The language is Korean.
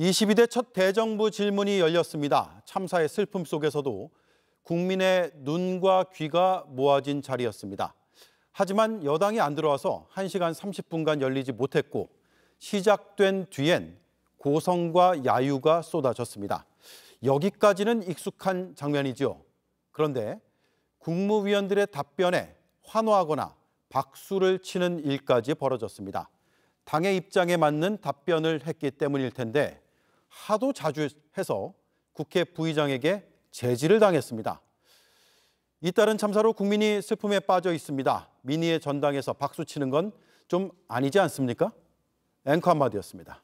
22대 첫 대정부 질문이 열렸습니다. 참사의 슬픔 속에서도 국민의 눈과 귀가 모아진 자리였습니다. 하지만 여당이 안 들어와서 1시간 30분간 열리지 못했고 시작된 뒤엔 고성과 야유가 쏟아졌습니다. 여기까지는 익숙한 장면이지 그런데 국무위원들의 답변에 환호하거나 박수를 치는 일까지 벌어졌습니다. 당의 입장에 맞는 답변을 했기 때문일 텐데 하도 자주 해서 국회 부의장에게 제지를 당했습니다. 이따른 참사로 국민이 슬픔에 빠져 있습니다. 민의의 전당에서 박수치는 건 좀 아니지 않습니까? 앵커 한마디였습니다.